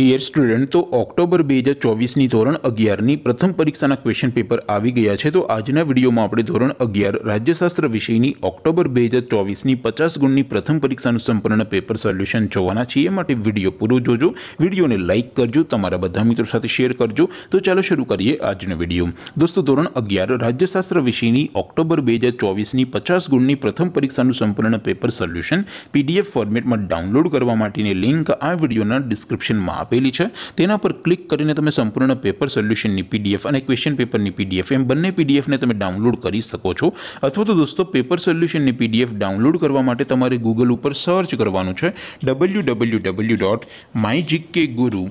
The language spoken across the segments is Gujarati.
ડિયર સ્ટુડન્ટ તો ઓક્ટોબર બે હજાર ચોવીસની ધોરણ અગિયારની પ્રથમ પરીક્ષાના ક્વેશ્ચન પેપર આવી ગયા છે તો આજના વિડીયોમાં આપણે ધોરણ અગિયાર રાજ્યશાસ્ત્ર વિષયની ઓક્ટોબર બે હજાર ચોવીસની પચાસ ગુણની પ્રથમ પરીક્ષાનું સંપૂર્ણ પેપર સોલ્યુશન જોવાના છીએ માટે વિડીયો પૂરો જોજો વિડીયોને લાઇક કરજો તમારા બધા મિત્રો સાથે શેર કરજો તો ચાલો શરૂ કરીએ આજનો વિડીયો દોસ્તો ધોરણ અગિયાર રાજ્યશાસ્ત્ર વિષયની ઓક્ટોબર બે હજાર ચોવીસની પચાસ ગુણની પ્રથમ પરીક્ષાનું સંપૂર્ણ પેપર સોલ્યુશન પીડીએફ ફોર્મેટમાં ડાઉનલોડ કરવા માટેની લિંક આ વિડીયોના ડિસ્ક્રિપ્શનમાં પહેલી છે તેના પર ક્લિક કરીને તમે સંપૂર્ણ પેપર સોલ્યુશન ની પીડીએફ અને ક્વેશ્ચન પેપર ની પીડીએફ એમ બંને પીડીએફ ને તમે ડાઉનલોડ કરી શકો છો અથવા તો દોસ્તો પેપર સોલ્યુશન ની પીડીએફ ડાઉનલોડ કરવા માટે તમારે Google ઉપર સર્ચ કરવાનું છે www.mygkguru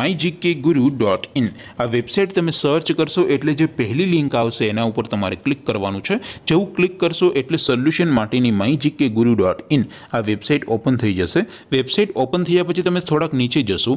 mygkguru.in આ વેબસાઈટ તમે સર્ચ કરશો એટલે જે પહેલી લિંક આવશે તેના ઉપર તમારે ક્લિક કરવાનું છે જેવું ક્લિક કરશો એટલે સોલ્યુશન માટેની mygkguru.in આ વેબસાઈટ ઓપન થઈ જશે વેબસાઈટ ઓપન થયા પછી તમે થોડક નીચે જશો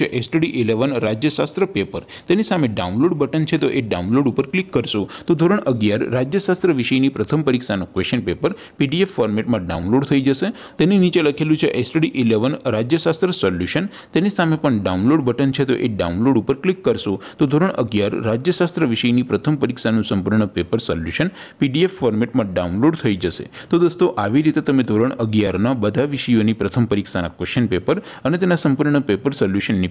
છે છે એસટડી ઇલેવન રાજ્યશાસ્ત્ર પેપર તેની સામે ડાઉનલોડ બટન છે તો એ ડાઉનલોડ ઉપર ક્લિક કરશો તો ધોરણ અગિયાર રાજ્યશાસ્ત્ર વિષયની પ્રથમ પરીક્ષાનું ક્વેશ્ચન પેપર પીડીએફ ફોર્મેટમાં ડાઉનલોડ થઈ જશે તેની નીચે લખેલું છે એસટડી ઇલેવન રાજ્યશાસ્ત્ર સોલ્યુશન તેની સામે પણ ડાઉનલોડ બટન છે તો એ ડાઉનલોડ ઉપર ક્લિક કરશો તો ધોરણ અગિયાર રાજ્યશાસ્ત્ર વિષયની પ્રથમ પરીક્ષાનું સંપૂર્ણ પેપર સોલ્યુશન પીડીએફ ફોર્મેટમાં ડાઉનલોડ થઈ જશે તો દોસ્તો આવી રીતે તમે ધોરણ અગિયારના બધા વિષયોની પ્રથમ પરીક્ષાના ક્વેશ્ચન પેપર અને તેના સંપૂર્ણ પેપર સોલ્યુશનની